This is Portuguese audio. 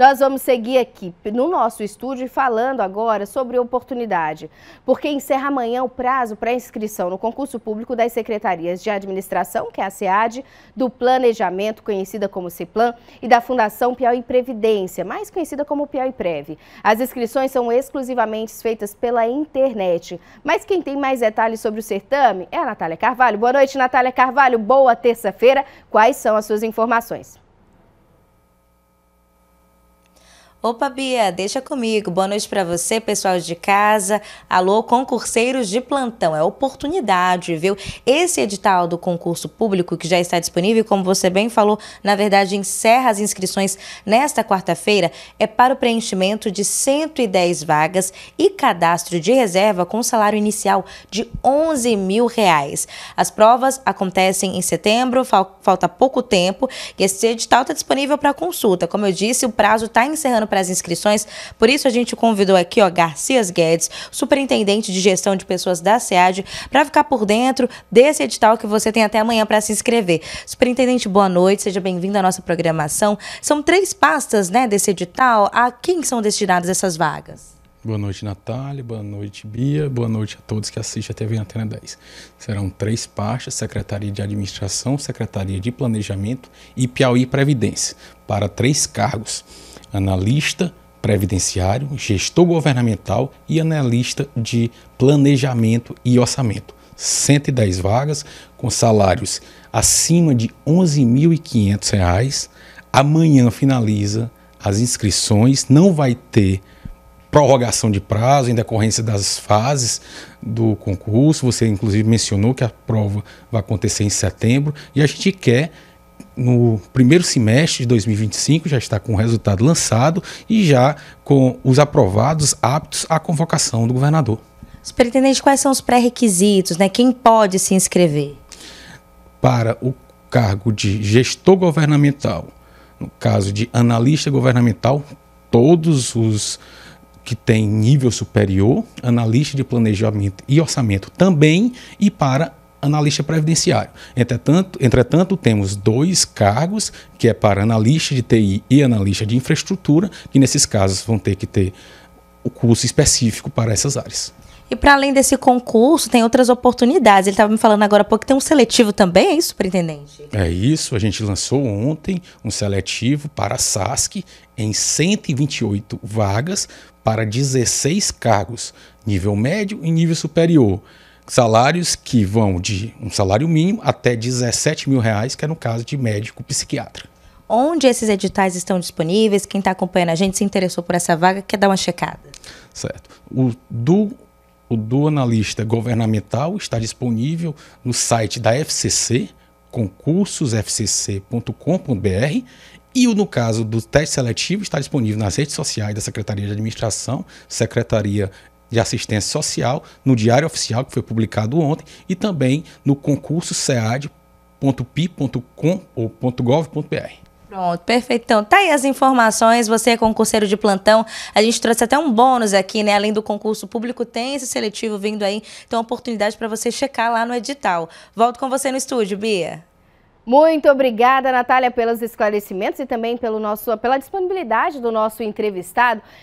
Nós vamos seguir aqui no nosso estúdio falando agora sobre oportunidade, porque encerra amanhã o prazo para inscrição no concurso público das secretarias de administração, que é a SEAD, do Planejamento, conhecida como Ciplan e da Fundação Piauí Previdência, mais conhecida como Piauí Prev. As inscrições são exclusivamente feitas pela internet, mas quem tem mais detalhes sobre o certame é a Natália Carvalho. Boa noite, Natália Carvalho. Boa terça-feira. Quais são as suas informações? Opa, Bia, deixa comigo. Boa noite para você, pessoal de casa. Alô, concurseiros de plantão. É oportunidade, viu? Esse edital do concurso público que já está disponível, como você bem falou, na verdade encerra as inscrições nesta quarta-feira, é para o preenchimento de 110 vagas e cadastro de reserva com salário inicial de 11 mil reais. As provas acontecem em setembro, falta pouco tempo e esse edital está disponível para consulta. Como eu disse, o prazo está encerrando para as inscrições. Por isso a gente convidou aqui, ó, Garcias Guedes, superintendente de gestão de pessoas da SEAD, para ficar por dentro desse edital que você tem até amanhã para se inscrever. Superintendente, boa noite, seja bem-vindo à nossa programação. São três pastas, né, desse edital. A quem são destinadas essas vagas? Boa noite, Natália. Boa noite, Bia. Boa noite a todos que assistem a TV Antena 10. Serão três pastas: Secretaria de Administração, Secretaria de Planejamento e Piauí Previdência, para três cargos analista previdenciário, gestor governamental e analista de planejamento e orçamento. 110 vagas com salários acima de R$ 11.500. Amanhã finaliza as inscrições, não vai ter prorrogação de prazo em decorrência das fases do concurso. Você, inclusive, mencionou que a prova vai acontecer em setembro e a gente quer no primeiro semestre de 2025 já está com o resultado lançado e já com os aprovados aptos à convocação do governador. Superintendente, quais são os pré-requisitos, né? Quem pode se inscrever? Para o cargo de gestor governamental, no caso de analista governamental, todos os que têm nível superior, analista de planejamento e orçamento também, e para analista previdenciário. Entretanto, entretanto, temos dois cargos, que é para analista de TI e analista de infraestrutura, que nesses casos vão ter que ter o curso específico para essas áreas. E para além desse concurso, tem outras oportunidades. Ele estava me falando agora há pouco que tem um seletivo também, é isso, superintendente? É isso. A gente lançou ontem um seletivo para a SASC em 128 vagas para 16 cargos, nível médio e nível superior salários que vão de um salário mínimo até 17 mil reais, que é no caso de médico psiquiatra. Onde esses editais estão disponíveis? Quem está acompanhando a gente se interessou por essa vaga, quer dar uma checada. Certo. O do, o do analista governamental está disponível no site da FCC, concursosfcc.com.br e no caso do teste seletivo está disponível nas redes sociais da Secretaria de Administração, Secretaria de Assistência Social, no Diário Oficial, que foi publicado ontem, e também no concurso cead.pi.com ou .gov.br. Pronto, perfeito. Então, tá aí as informações. Você é concurseiro de plantão. A gente trouxe até um bônus aqui, né? Além do concurso público, tem esse seletivo vindo aí. Então, oportunidade para você checar lá no edital. Volto com você no estúdio, Bia. Muito obrigada, Natália, pelos esclarecimentos e também pelo nosso, pela disponibilidade do nosso entrevistado.